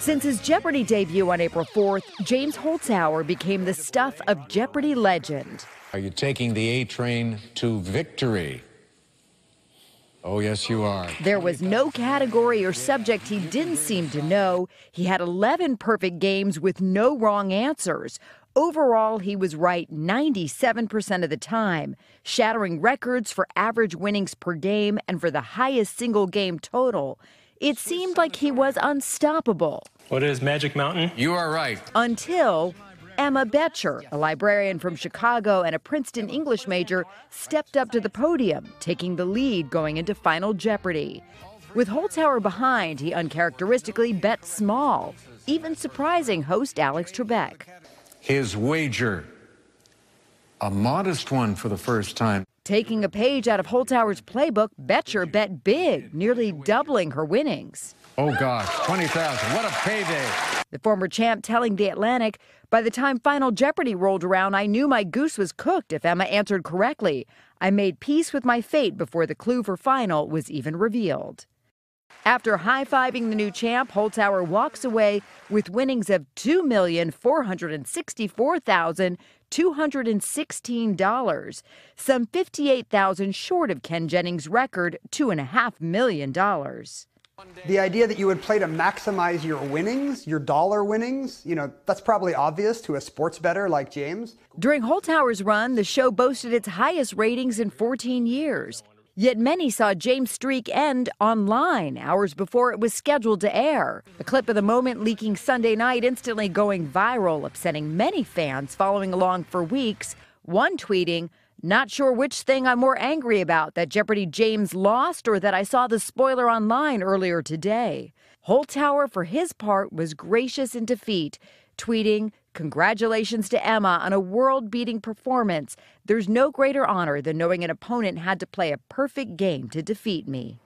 Since his Jeopardy debut on April 4th, James Holzhauer became the stuff of Jeopardy legend. Are you taking the A train to victory? Oh, yes, you are. There was no category or subject he didn't seem to know. He had 11 perfect games with no wrong answers. Overall, he was right 97% of the time, shattering records for average winnings per game and for the highest single game total. It seemed like he was unstoppable. What is Magic Mountain? You are right. Until Emma Betcher, a librarian from Chicago and a Princeton English major, stepped up to the podium, taking the lead going into Final Jeopardy. With Holzhauer behind, he uncharacteristically bet small, even surprising host Alex Trebek. His wager, a modest one for the first time. Taking a page out of Holtower's playbook, Betcher bet big, nearly doubling her winnings. Oh gosh, 20,000. What a payday. The former champ telling The Atlantic, by the time Final Jeopardy rolled around, I knew my goose was cooked if Emma answered correctly. I made peace with my fate before the clue for final was even revealed. After high fiving the new champ, Holtower walks away with winnings of $2,464,216, some $58,000 short of Ken Jennings' record, $2.5 million. The idea that you would play to maximize your winnings, your dollar winnings, you know, that's probably obvious to a sports bettor like James. During Holtower's run, the show boasted its highest ratings in 14 years. Yet many saw James Streak end online hours before it was scheduled to air. The clip of the moment leaking Sunday night instantly going viral, upsetting many fans following along for weeks, one tweeting, not sure which thing I'm more angry about that Jeopardy James lost or that I saw the spoiler online earlier today. Holtower, for his part, was gracious in defeat, tweeting, Congratulations to Emma on a world beating performance. There's no greater honor than knowing an opponent had to play a perfect game to defeat me.